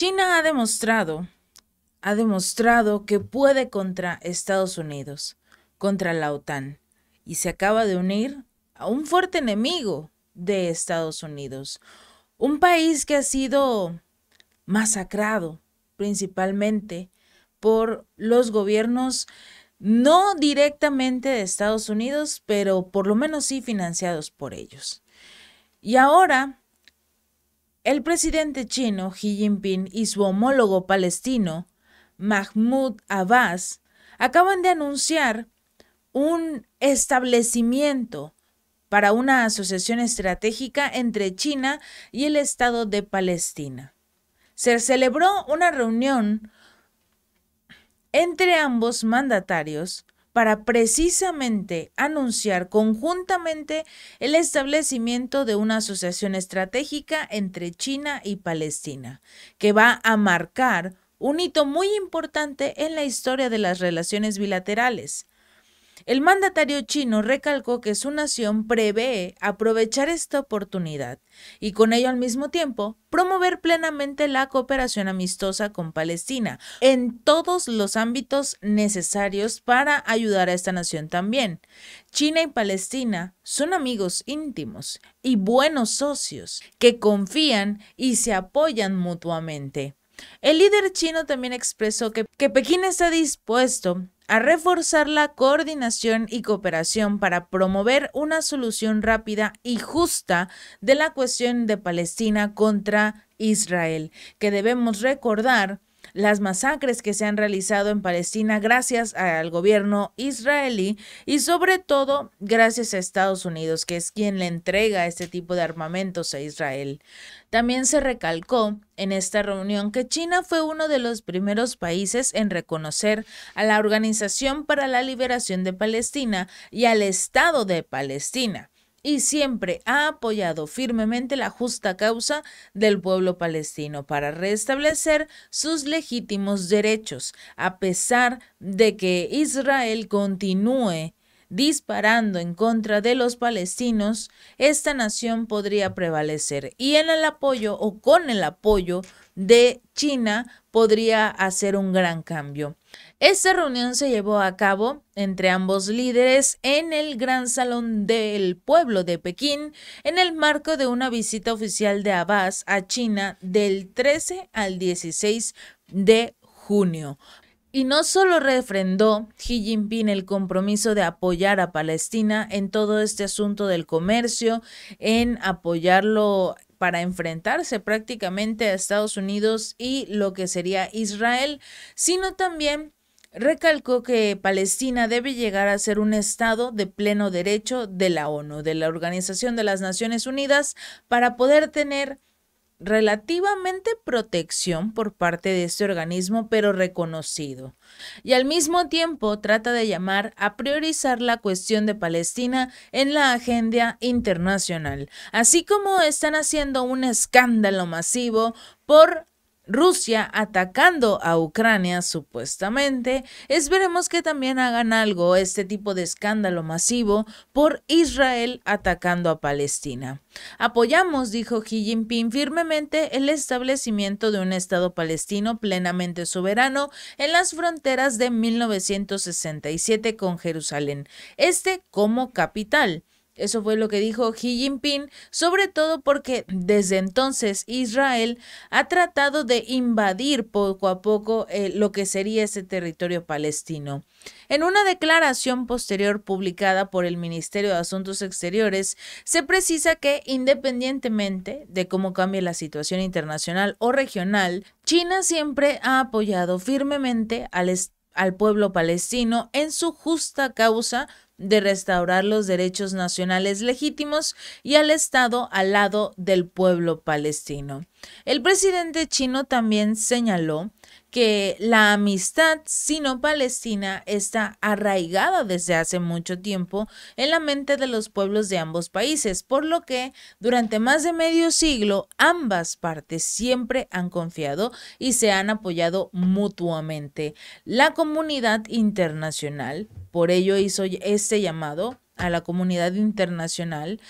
China ha demostrado, ha demostrado que puede contra Estados Unidos, contra la OTAN, y se acaba de unir a un fuerte enemigo de Estados Unidos, un país que ha sido masacrado principalmente por los gobiernos no directamente de Estados Unidos, pero por lo menos sí financiados por ellos. Y ahora el presidente chino Xi Jinping y su homólogo palestino Mahmoud Abbas acaban de anunciar un establecimiento para una asociación estratégica entre China y el Estado de Palestina. Se celebró una reunión entre ambos mandatarios para precisamente anunciar conjuntamente el establecimiento de una asociación estratégica entre China y Palestina, que va a marcar un hito muy importante en la historia de las relaciones bilaterales. El mandatario chino recalcó que su nación prevé aprovechar esta oportunidad y con ello al mismo tiempo promover plenamente la cooperación amistosa con Palestina en todos los ámbitos necesarios para ayudar a esta nación también. China y Palestina son amigos íntimos y buenos socios que confían y se apoyan mutuamente. El líder chino también expresó que, Pekín está dispuesto a reforzar la coordinación y cooperación para promover una solución rápida y justa de la cuestión de Palestina contra Israel, que debemos recordar las masacres que se han realizado en Palestina gracias al gobierno israelí y sobre todo gracias a Estados Unidos, que es quien le entrega este tipo de armamentos a Israel. También se recalcó en esta reunión que China fue uno de los primeros países en reconocer a la Organización para la Liberación de Palestina y al Estado de Palestina y siempre ha apoyado firmemente la justa causa del pueblo palestino para restablecer sus legítimos derechos, a pesar de que Israel continúe disparando en contra de los palestinos, esta nación podría prevalecer y en el apoyo o con el apoyo de China podría hacer un gran cambio. Esta reunión se llevó a cabo entre ambos líderes en el Gran Salón del Pueblo de Pekín en el marco de una visita oficial de Abbas a China del 13 al 16 de junio. Y no solo refrendó Xi Jinping el compromiso de apoyar a Palestina en todo este asunto del comercio, en apoyarlo para enfrentarse prácticamente a Estados Unidos y lo que sería Israel, sino también recalcó que Palestina debe llegar a ser un Estado de pleno derecho de la ONU, de la Organización de las Naciones Unidas, para poder tener relativamente protección por parte de este organismo, pero reconocido. Y al mismo tiempo trata de llamar a priorizar la cuestión de Palestina en la agenda internacional, así como están haciendo un escándalo masivo por Rusia atacando a Ucrania supuestamente, esperemos que también hagan algo este tipo de escándalo masivo por Israel atacando a Palestina. Apoyamos, dijo Xi Jinping firmemente, el establecimiento de un Estado palestino plenamente soberano en las fronteras de 1967 con Jerusalén, este como capital. Eso fue lo que dijo Xi Jinping, sobre todo porque desde entonces Israel ha tratado de invadir poco a poco eh, lo que sería ese territorio palestino. En una declaración posterior publicada por el Ministerio de Asuntos Exteriores, se precisa que independientemente de cómo cambie la situación internacional o regional, China siempre ha apoyado firmemente al pueblo palestino en su justa causa de restaurar los derechos nacionales legítimos y al Estado al lado del pueblo palestino. El presidente chino también señaló que la amistad sino-palestina está arraigada desde hace mucho tiempo en la mente de los pueblos de ambos países, por lo que durante más de medio siglo ambas partes siempre han confiado y se han apoyado mutuamente. La comunidad internacional por ello hizo este llamado a la comunidad internacional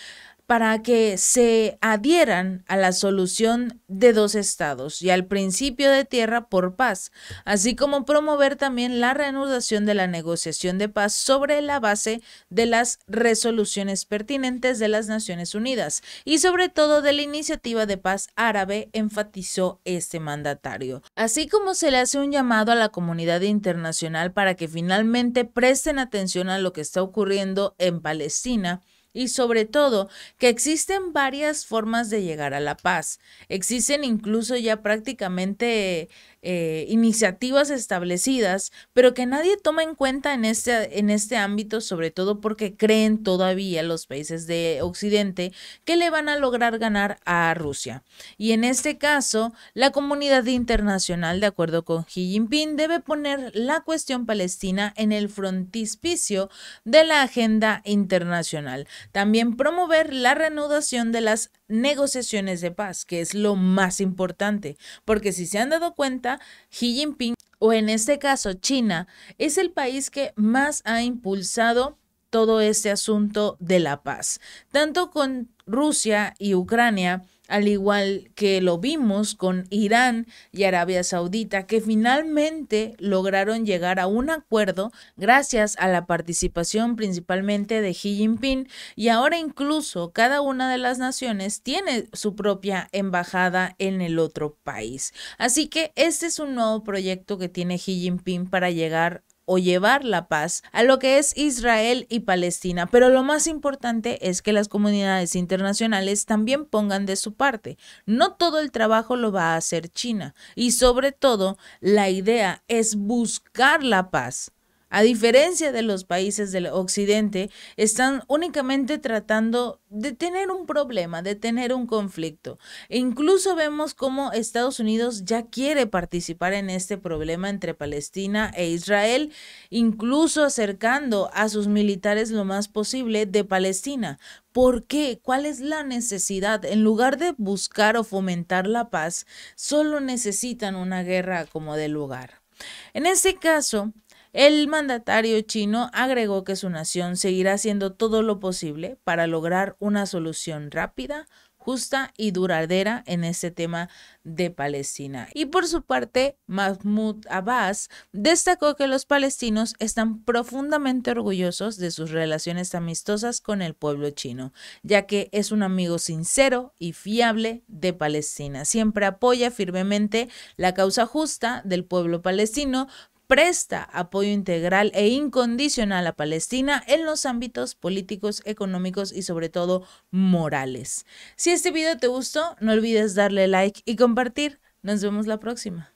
para que se adhieran a la solución de dos estados y al principio de tierra por paz, así como promover también la reanudación de la negociación de paz sobre la base de las resoluciones pertinentes de las Naciones Unidas y sobre todo de la iniciativa de paz árabe, enfatizó este mandatario. Así como se le hace un llamado a la comunidad internacional para que finalmente presten atención a lo que está ocurriendo en Palestina, y sobre todo que existen varias formas de llegar a la paz. Existen incluso ya prácticamente eh, iniciativas establecidas, pero que nadie toma en cuenta en este, en este ámbito, sobre todo porque creen todavía los países de Occidente que le van a lograr ganar a Rusia. Y en este caso, la comunidad internacional, de acuerdo con Xi Jinping, debe poner la cuestión palestina en el frontispicio de la agenda internacional. También promover la reanudación de las negociaciones de paz, que es lo más importante, porque si se han dado cuenta, Xi Jinping, o en este caso China, es el país que más ha impulsado todo este asunto de la paz, tanto con Rusia y Ucrania al igual que lo vimos con Irán y Arabia Saudita, que finalmente lograron llegar a un acuerdo gracias a la participación principalmente de Xi Jinping y ahora incluso cada una de las naciones tiene su propia embajada en el otro país. Así que este es un nuevo proyecto que tiene Xi Jinping para llegar o llevar la paz a lo que es Israel y Palestina. Pero lo más importante es que las comunidades internacionales también pongan de su parte. No todo el trabajo lo va a hacer China y sobre todo la idea es buscar la paz. A diferencia de los países del Occidente, están únicamente tratando de tener un problema, de tener un conflicto. E incluso vemos cómo Estados Unidos ya quiere participar en este problema entre Palestina e Israel, incluso acercando a sus militares lo más posible de Palestina. ¿Por qué? ¿Cuál es la necesidad? En lugar de buscar o fomentar la paz, solo necesitan una guerra como de lugar. En este caso, el mandatario chino agregó que su nación seguirá haciendo todo lo posible para lograr una solución rápida, justa y duradera en este tema de Palestina. Y por su parte, Mahmoud Abbas destacó que los palestinos están profundamente orgullosos de sus relaciones amistosas con el pueblo chino, ya que es un amigo sincero y fiable de Palestina. Siempre apoya firmemente la causa justa del pueblo palestino, presta apoyo integral e incondicional a Palestina en los ámbitos políticos, económicos y sobre todo morales. Si este video te gustó, no olvides darle like y compartir. Nos vemos la próxima.